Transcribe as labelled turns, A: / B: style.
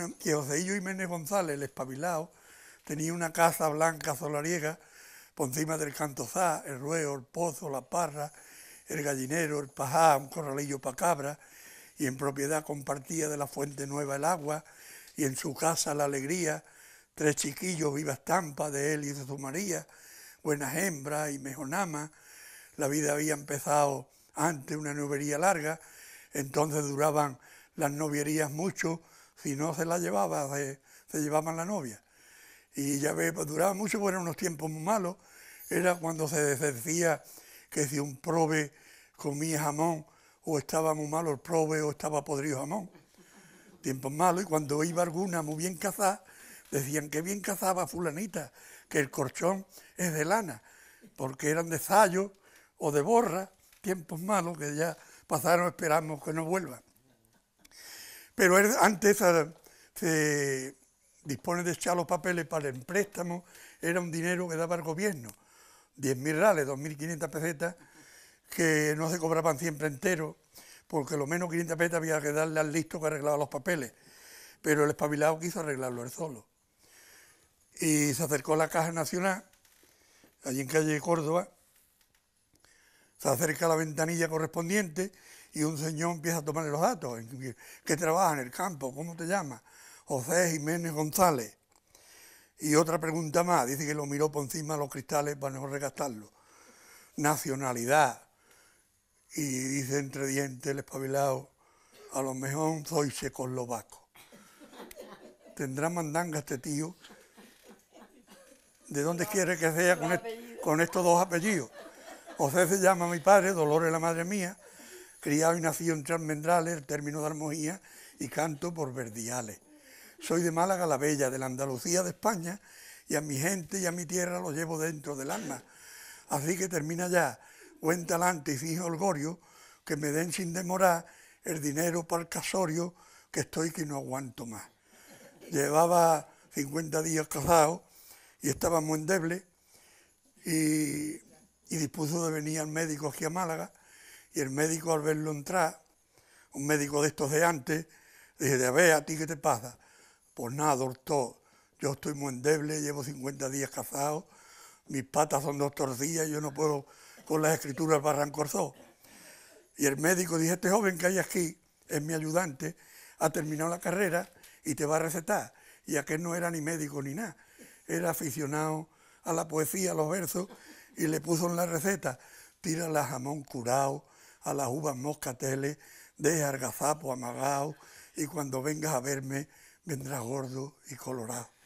A: que que Joseillo Jiménez González, el espabilado, tenía una casa blanca solariega por encima del cantozá, el rueo, el pozo, la parra, el gallinero, el pajá, un corralillo para cabra, y en propiedad compartía de la fuente nueva el agua, y en su casa la alegría, tres chiquillos viva estampa de él y de su María, buenas hembras y mejor mejonama, la vida había empezado antes una nubería larga, entonces duraban las novierías mucho, si no se la llevaba, se, llevaban la novia. Y ya ve, pues, duraba mucho, bueno, unos tiempos muy malos. Era cuando se decía que si un prove comía jamón, o estaba muy malo el prove, o estaba podrido jamón. Tiempos malos, y cuando iba alguna muy bien cazada, decían que bien cazaba fulanita, que el corchón es de lana, porque eran de sayo o de borra, tiempos malos que ya pasaron, esperamos que no vuelvan. Pero antes se dispone de echar los papeles para el préstamo, era un dinero que daba el gobierno, 10.000 reales, 2.500 pesetas, que no se cobraban siempre entero, porque lo menos 500 pesetas había que darle al listo que arreglaba los papeles, pero el espabilado quiso arreglarlo él solo. Y se acercó a la Caja Nacional, allí en calle Córdoba, se acerca a la ventanilla correspondiente y un señor empieza a tomar los datos. ¿Qué trabaja en el campo? ¿Cómo te llama? José Jiménez González. Y otra pregunta más, dice que lo miró por encima de los cristales para no regastarlo. Nacionalidad. Y dice entre dientes el espabilado, a lo mejor soy checoslovaco. Tendrá mandanga este tío. ¿De dónde quiere que sea con estos dos apellidos? José se llama mi padre, Dolores la madre mía, criado y nacido en Transmendrales, el término de Armojía, y canto por verdiales. Soy de Málaga la Bella, de la Andalucía de España, y a mi gente y a mi tierra lo llevo dentro del alma. Así que termina ya, buen talante y fijo olgorio, que me den sin demorar el dinero para el casorio, que estoy que no aguanto más. Llevaba 50 días casado y estaba muy endeble y y dispuso de venir al médico aquí a Málaga y el médico al verlo entrar, un médico de estos de antes, le dije, a ver, ¿a ti qué te pasa? Pues nada, doctor, yo estoy muy endeble, llevo 50 días casado, mis patas son dos torcillas, yo no puedo con las escrituras barrancorzó. Y el médico dije este joven que hay aquí es mi ayudante, ha terminado la carrera y te va a recetar. Y aquel no era ni médico ni nada, era aficionado a la poesía, a los versos, y le puso en la receta, tira el jamón curado, a las uvas moscateles, deja argazapo amagao, y cuando vengas a verme vendrás gordo y colorado.